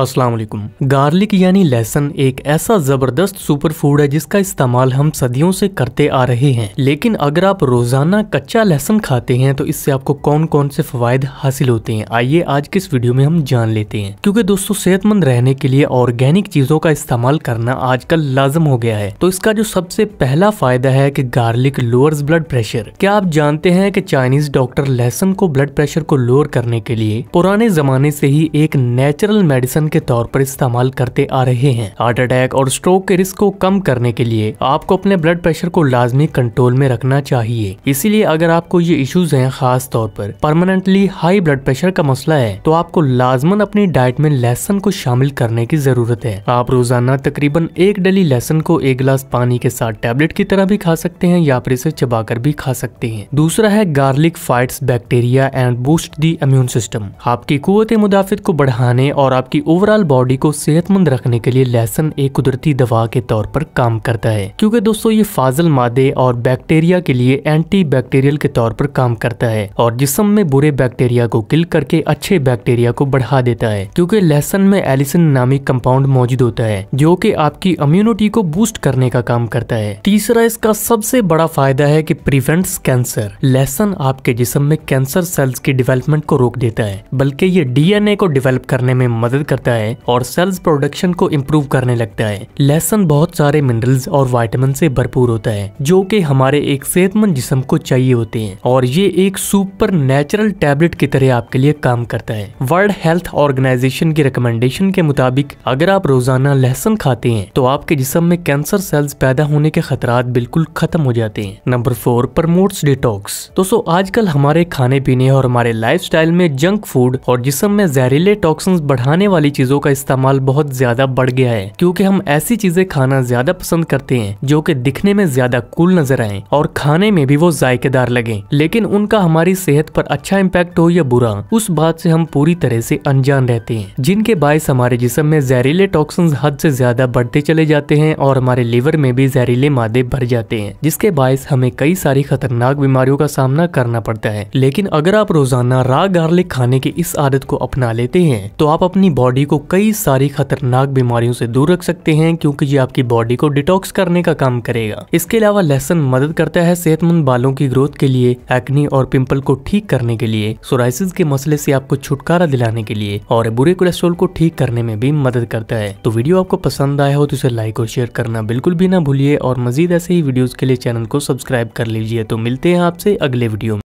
Aslam garlic यानी लहसन एक ऐसा ज़बरदस्त सुपर फूड है जिसका इस्तेमाल हम सदियों से करते आ रहे हैं लेकिन अगर आप रोज़ाना कच्चा लहसन खाते हैं तो इससे आपको कौन कौन से फायदे हासिल होते हैं आइए आज के इस वीडियो में हम जान लेते हैं क्योंकि दोस्तों सेहतमंद रहने के लिए ऑर्गेनिक चीज़ों का इस्तेमाल करना आजकल लाजम हो गया है तो इसका जो सबसे पहला फ़ायदा है की गार्लिक लोअर्स ब्लड प्रेशर क्या आप जानते हैं की चाइनीज़ डॉक्टर लहसन को ब्लड प्रेशर को लोअर करने के लिए पुराने ज़माने से ही एक नेचुरल मेडिसिन मेडिकेशन के तौर पर इस्तेमाल करते आ रहे हैं हार्ट अटैक और स्ट्रोक के रिस्क को कम करने के लिए आपको अपने ब्लड प्रेशर को लाजमी कंट्रोल में रखना चाहिए इसीलिए अगर आपको ये इश्यूज हैं खास तौर पर परमानेंटली हाई ब्लड प्रेशर का मसला है तो आपको लाजमन अपनी डाइट में लहसन को शामिल करने की जरूरत है आप रोजाना तकरीबन एक डली लहसन को एक गिलास पानी के साथ टेबलेट की तरह भी खा सकते हैं या फिर इसे चबाकर भी खा सकते हैं दूसरा है garlic fights bacteria and boost the immune system आपकी कुत मुदाफित को बढ़ाने और आपकी ओवरऑल बॉडी को सेहतमंद रखने के लिए लहसन एक कुदरती दवा के तौर पर काम करता है क्योंकि दोस्तों ये फाजल मादे और बैक्टीरिया के लिए एंटी बैक्टीरियल के तौर पर काम करता है और जिसम में बुरे बैक्टीरिया को किल करके अच्छे बैक्टीरिया को बढ़ा देता है क्योंकि लहसन में एलिसन नामी कंपाउंड मौजूद होता है जो कि आपकी इम्यूनिटी को बूस्ट करने का काम करता है तीसरा इसका सबसे बड़ा फायदा है कि प्रिवेंट कैंसर लहसन आपके जिसम में कैंसर सेल्स की डिवेलपमेंट को रोक देता है बल्कि ये डीएनए को डिवेलप करने में मदद करता है और सेल्स प्रोडक्शन को इम्प्रूव करने लगता है लहसन बहुत सारे मिनरल्स और वाइटामिन से भरपूर होता है जो कि हमारे एक सेहतमंद जिसम को चाहिए होते हैं और ये एक सुपर नेचुरल टेबलेट की तरह आपके लिए काम करता है वर्ल्ड हेल्थ ऑर्गेनाइजेशन की रिकमेंडेशन के मुताबिक अगर आप रोजाना लहसन खाते हैं तो आपके जिसम में कैंसर सेल्स पैदा होने के खतरा बिल्कुल खत्म हो जाते हैं नंबर फोर प्रमोट्स डिटॉक्स दोस्तों आजकल हमारे खाने पीने और हमारे लाइफ में जंक फूड और जिसम में जहरीले टॉक्सिन बढ़ाने वाली चीज़ों का इस्तेमाल बहुत ज़्यादा बढ़ गया है क्योंकि हम ऐसी चीज़ें खाना ज़्यादा पसंद करते हैं जो कि दिखने में ज़्यादा कूल नजर आए और खाने में भी वो जायकेदार लगे लेकिन उनका हमारी सेहत पर अच्छा इम्पैक्ट हो या बुरा उस बात से हम पूरी तरह से अनजान रहते हैं जिनके बायस हमारे जिसम में जहरीले टॉक्सन हद से ज्यादा बढ़ते चले जाते हैं और हमारे लीवर में भी जहरीले मादे भर जाते हैं जिसके बायस हमें कई सारी खतरनाक बीमारियों का सामना करना पड़ता है लेकिन अगर आप रोजाना रा गार्लिक खाने की इस आदत को अपना लेते हैं तो आप अपनी बॉडी बॉडी को कई सारी खतरनाक बीमारियों से दूर रख सकते हैं क्योंकि ये आपकी बॉडी को डिटॉक्स करने का काम करेगा इसके अलावा लहसन मदद करता है सेहतमंद बालों की ग्रोथ के लिए एक्नी और पिंपल को ठीक करने के लिए सोराइसिस के मसले से आपको छुटकारा दिलाने के लिए और बुरे कोलेस्ट्रोल को ठीक करने में भी मदद करता है तो वीडियो आपको पसंद आया हो तो इसे लाइक और शेयर करना बिल्कुल भी ना भूलिए और मजीद ऐसे ही वीडियो के लिए चैनल को सब्सक्राइब कर लीजिए तो मिलते हैं आपसे अगले वीडियो में